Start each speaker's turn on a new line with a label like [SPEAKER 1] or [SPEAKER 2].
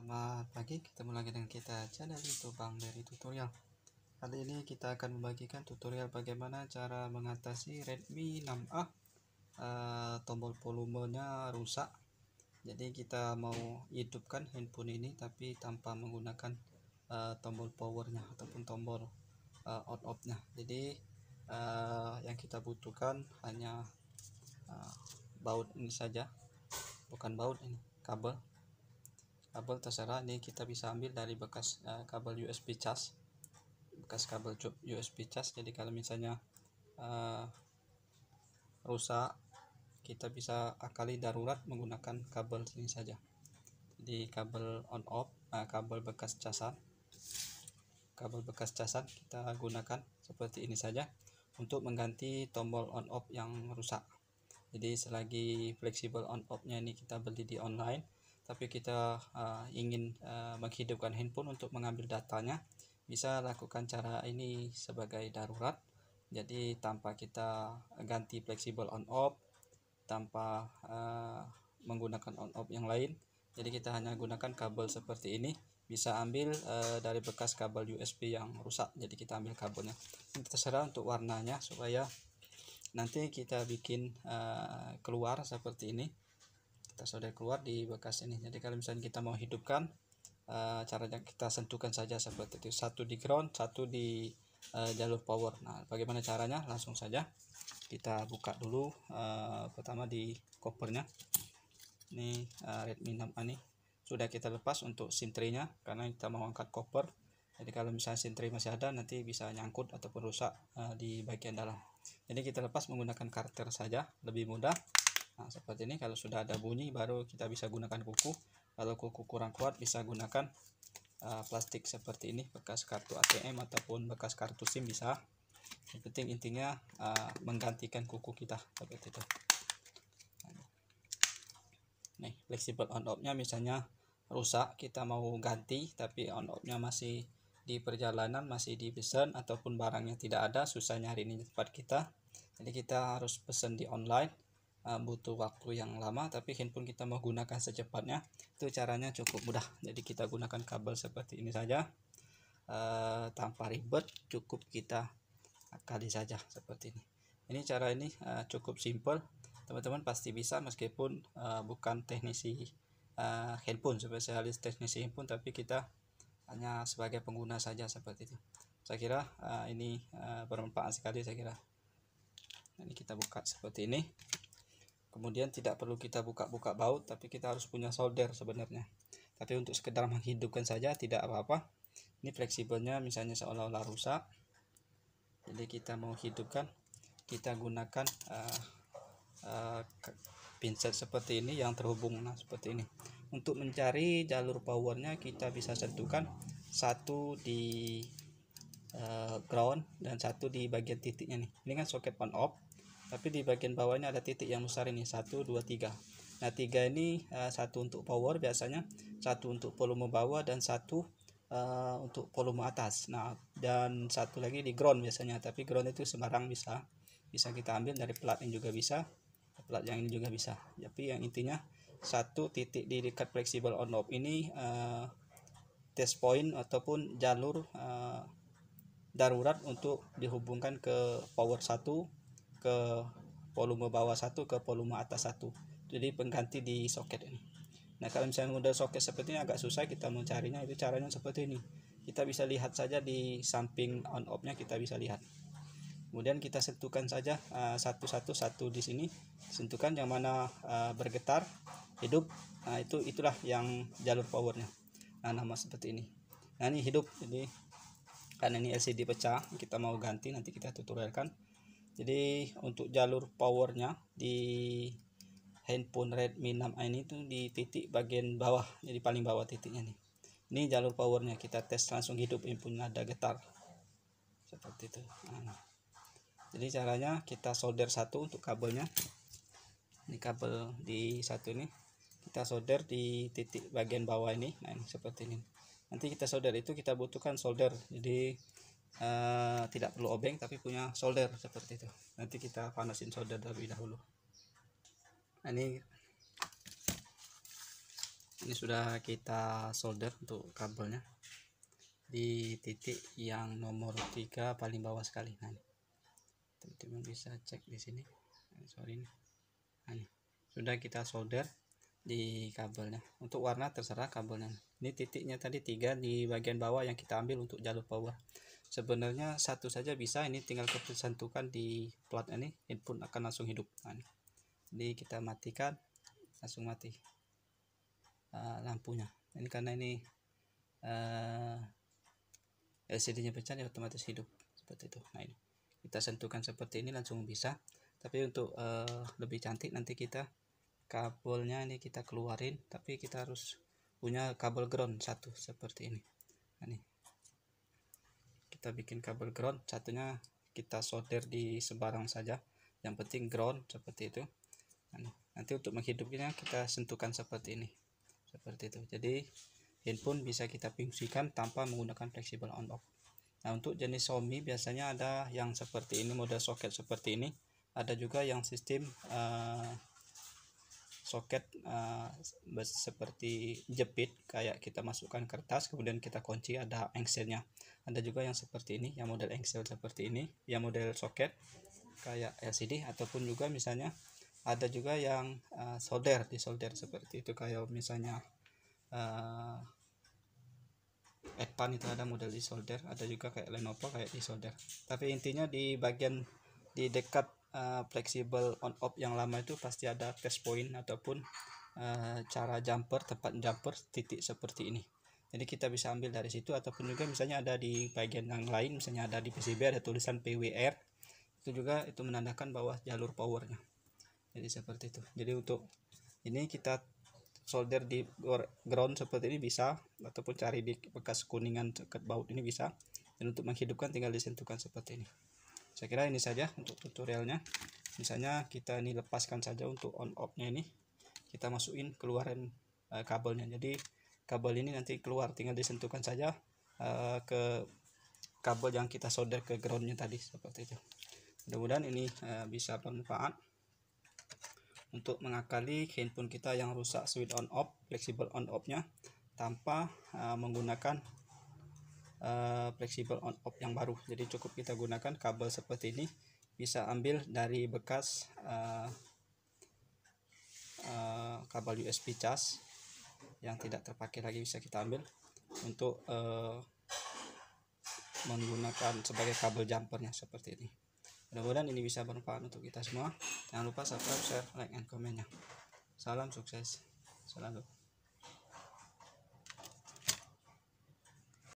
[SPEAKER 1] Selamat pagi, ketemu lagi dengan kita channel YouTube Bang dari Tutorial. Kali ini kita akan membagikan tutorial bagaimana cara mengatasi Redmi 6A uh, eh, tombol volumenya rusak. Jadi kita mau hidupkan handphone ini tapi tanpa menggunakan uh, tombol powernya ataupun tombol uh, eh, on offnya. Jadi uh, yang kita butuhkan hanya uh, baut ini saja, bukan baut ini kabel kabel terserah ini kita bisa ambil dari bekas uh, kabel USB charge, bekas kabel USB charge, jadi kalau misalnya uh, rusak kita bisa akali darurat menggunakan kabel ini saja jadi kabel on off uh, kabel bekas casan kabel bekas casan kita gunakan seperti ini saja untuk mengganti tombol on off yang rusak jadi selagi fleksibel on off nya ini kita beli di online tapi kita uh, ingin uh, menghidupkan handphone untuk mengambil datanya bisa lakukan cara ini sebagai darurat jadi tanpa kita ganti fleksibel on off tanpa uh, menggunakan on off yang lain jadi kita hanya gunakan kabel seperti ini bisa ambil uh, dari bekas kabel USB yang rusak jadi kita ambil kabelnya ini terserah untuk warnanya supaya nanti kita bikin uh, keluar seperti ini gas sudah keluar di bekas ini jadi kalau misalnya kita mau hidupkan uh, caranya kita sentuhkan saja seperti itu satu di ground satu di uh, jalur power nah bagaimana caranya langsung saja kita buka dulu uh, pertama di kopernya ini uh, Redmi 6A nih sudah kita lepas untuk SIM tray karena kita mau angkat koper jadi kalau misalnya SIM tray masih ada nanti bisa nyangkut ataupun rusak uh, di bagian dalam jadi kita lepas menggunakan karter saja lebih mudah Nah, seperti ini kalau sudah ada bunyi baru kita bisa gunakan kuku. Kalau kuku kurang kuat bisa gunakan uh, plastik seperti ini bekas kartu ATM ataupun bekas kartu SIM bisa. Yang penting intinya uh, menggantikan kuku kita seperti itu. Nih, fleksibel on off-nya misalnya rusak kita mau ganti tapi on off-nya masih di perjalanan masih di pesan ataupun barangnya tidak ada susah nyari ini tempat kita jadi kita harus pesan di online Eh, butuh waktu yang lama tapi handphone kita mau gunakan secepatnya itu caranya cukup mudah jadi kita gunakan kabel seperti ini saja uh, tanpa ribet cukup kita kali saja seperti ini ini cara ini uh, cukup simple teman-teman pasti bisa meskipun uh, bukan teknisi uh, handphone spesialis teknisi handphone tapi kita hanya sebagai pengguna saja seperti itu saya kira uh, ini uh, bermanfaat sekali saya kira ini kita buka seperti ini kemudian tidak perlu kita buka-buka baut tapi kita harus punya solder sebenarnya tapi untuk sekedar menghidupkan saja tidak apa-apa ini fleksibelnya misalnya seolah-olah rusak jadi kita mau hidupkan kita gunakan uh, uh, pinset seperti ini yang terhubung nah seperti ini untuk mencari jalur powernya kita bisa sentuhkan satu di uh, ground dan satu di bagian titiknya nih ini kan soket on off tapi di bagian bawahnya ada titik yang besar ini 1 2 3 nah 3 ini eh, satu untuk power biasanya satu untuk volume bawah dan satu uh, untuk volume atas nah dan satu lagi di ground biasanya tapi ground itu sembarang bisa bisa kita ambil dari plat yang juga bisa plat yang ini juga bisa tapi yang intinya satu titik di dekat fleksibel on off ini uh, test point ataupun jalur uh, darurat untuk dihubungkan ke power satu ke volume bawah satu ke volume atas satu jadi pengganti di soket ini nah kalau misalnya model soket seperti ini agak susah kita mencarinya itu caranya seperti ini kita bisa lihat saja di samping on off nya kita bisa lihat kemudian kita sentuhkan saja eh, satu-satu satu di sini sentuhkan yang mana eh, bergetar hidup nah itu itulah yang jalur powernya nah nama seperti ini nah ini hidup jadi karena ini LCD pecah kita mau ganti nanti kita tutorialkan jadi untuk jalur powernya di handphone Redmi 6A ini tuh di titik bagian bawah jadi paling bawah titiknya nih ini jalur powernya kita tes langsung hidup handphone ada getar seperti itu nah, nah, jadi caranya kita solder satu untuk kabelnya ini kabel di satu ini kita solder di titik bagian bawah ini nah ini seperti ini nanti kita solder itu kita butuhkan solder jadi uh, tidak perlu obeng tapi punya solder seperti itu nanti kita panasin solder terlebih dahulu nah, ini ini sudah kita solder untuk kabelnya di titik yang nomor tiga paling bawah sekali nah ini teman-teman bisa cek di sini eh, sorry ini nah, ini sudah kita solder di kabelnya untuk warna terserah kabelnya ini titiknya tadi tiga di bagian bawah yang kita ambil untuk jalur power sebenarnya satu saja bisa ini tinggal kita sentuhkan di plat ini input akan langsung hidup nah, ini kita matikan langsung mati uh, lampunya ini karena ini uh, eh, LCD nya pecah ya otomatis hidup seperti itu nah ini kita sentuhkan seperti ini langsung bisa tapi untuk uh, lebih cantik nanti kita kabelnya ini kita keluarin tapi kita harus punya kabel ground satu seperti ini nah, ini kita bikin kabel ground satunya kita solder di sebarang saja yang penting ground seperti itu nah, nanti untuk menghidupkannya kita sentuhkan seperti ini seperti itu jadi handphone bisa kita fungsikan tanpa menggunakan flexible on off nah untuk jenis Xiaomi biasanya ada yang seperti ini model soket seperti ini ada juga yang sistem uh, soket uh, seperti jepit kayak kita masukkan kertas kemudian kita kunci ada engselnya ada juga yang seperti ini yang model engsel seperti ini yang model soket kayak LCD ataupun juga misalnya ada juga yang uh, solder di solder seperti itu kayak misalnya uh, eh, Edpan itu ada model di solder ada juga kayak Lenovo kayak di solder tapi intinya di bagian di dekat uh, fleksibel on off yang lama itu pasti ada test point ataupun uh, cara jumper tempat jumper titik seperti ini jadi kita bisa ambil dari situ ataupun juga misalnya ada di bagian yang lain misalnya ada di PCB ada tulisan PWR itu juga itu menandakan bahwa jalur powernya jadi seperti itu jadi untuk ini kita solder di ground seperti ini bisa ataupun cari di bekas kuningan dekat baut ini bisa dan untuk menghidupkan tinggal disentuhkan seperti ini saya kira ini saja untuk tutorialnya misalnya kita ini lepaskan saja untuk on off nya ini kita masukin keluaran uh, eh, kabelnya jadi kabel ini nanti keluar tinggal disentuhkan saja uh, ke kabel yang kita solder ke groundnya tadi seperti itu mudah-mudahan ini uh, bisa bermanfaat untuk mengakali handphone kita yang rusak switch on off flexible on off nya tanpa uh, menggunakan uh, fleksibel on off yang baru jadi cukup kita gunakan kabel seperti ini bisa ambil dari bekas uh, uh, kabel USB charge yang tidak terpakai lagi bisa kita ambil untuk uh, menggunakan sebagai kabel jumpernya seperti ini mudah-mudahan ini bisa bermanfaat untuk kita semua jangan lupa subscribe share like and komennya salam sukses selalu